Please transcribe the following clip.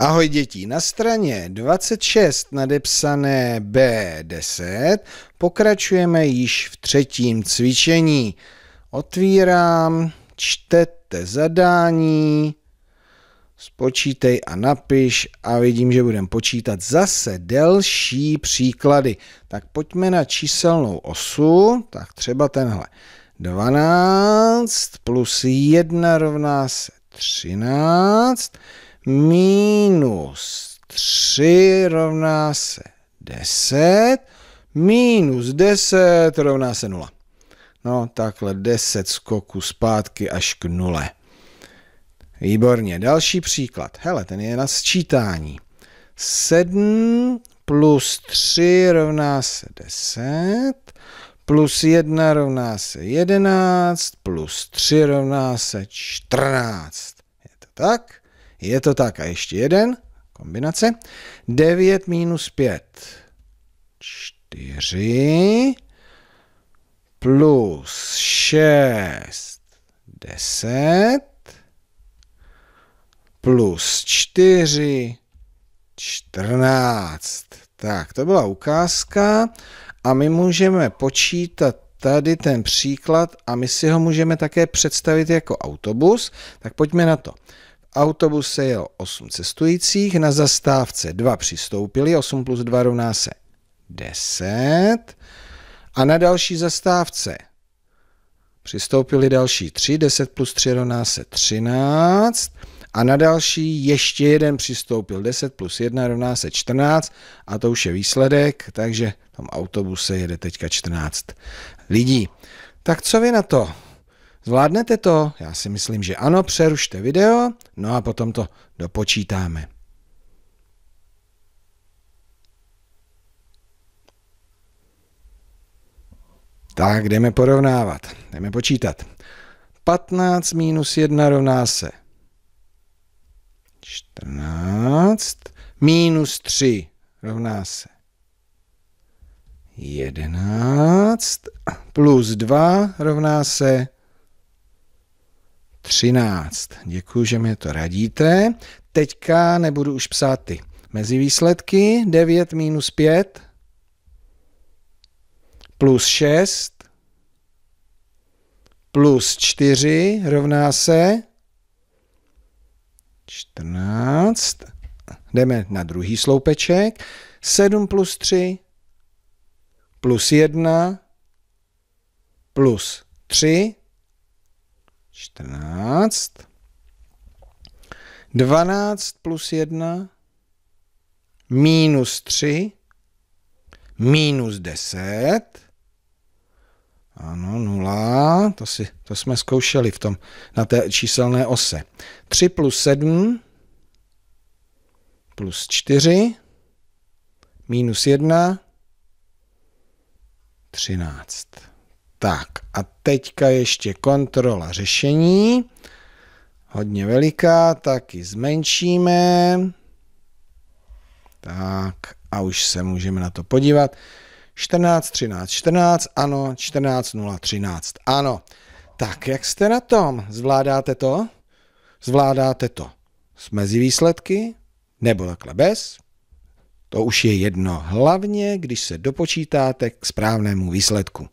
Ahoj děti, na straně 26 nadepsané B10 pokračujeme již v třetím cvičení. Otvírám, čtete zadání, spočítej a napiš a vidím, že budeme počítat zase delší příklady. Tak pojďme na číselnou osu, tak třeba tenhle. 12 plus 1 rovná se 13, minus 3 rovná se 10, minus 10 rovná se 0. No, takhle 10 skoků zpátky až k 0. Výborně, další příklad. Hele, ten je na sčítání. 7 plus 3 rovná se 10, plus 1 rovná se 11, plus 3 rovná se 14. Je to tak? Je to tak. A ještě jeden. Kombinace. 9 minus 5. 4 plus 6. 10 plus 4. 14. Tak, to byla ukázka a my můžeme počítat tady ten příklad a my si ho můžeme také představit jako autobus, tak pojďme na to. Autobus se jel 8 cestujících, na zastávce 2 přistoupili, 8 plus 2 rovná se 10. A na další zastávce přistoupili další 3, 10 plus 3 rovná se 13. A na další ještě jeden přistoupil, 10 plus 1 rovná se 14 a to už je výsledek, takže v tom autobuse jede teďka 14 lidí. Tak co vy na to? Zvládnete to? Já si myslím, že ano, přerušte video, no a potom to dopočítáme. Tak, jdeme porovnávat, jdeme počítat. 15 minus 1 rovná se 14, minus 3 rovná se 11, plus 2 rovná se 13. Děkuji, že mi to radíte. Teďka nebudu už psát ty. Mezi výsledky 9 minus 5 plus 6 plus 4 rovná se 14. Jdeme na druhý sloupeček. 7 plus 3 plus 1 plus 3 14. 12 plus 1 minus 3 minus 10. Ano, 0, to, si, to jsme zkoušeli v tom, na té číselné ose. 3 plus 7 plus 4 minus 1, 13. Tak a teďka ještě kontrola řešení. Hodně veliká, tak ji zmenšíme. Tak a už se můžeme na to podívat. 14, 13, 14, ano, 14, 0, 13, ano. Tak, jak jste na tom? Zvládáte to? Zvládáte to s mezi výsledky? Nebo takhle bez? To už je jedno, hlavně když se dopočítáte k správnému výsledku.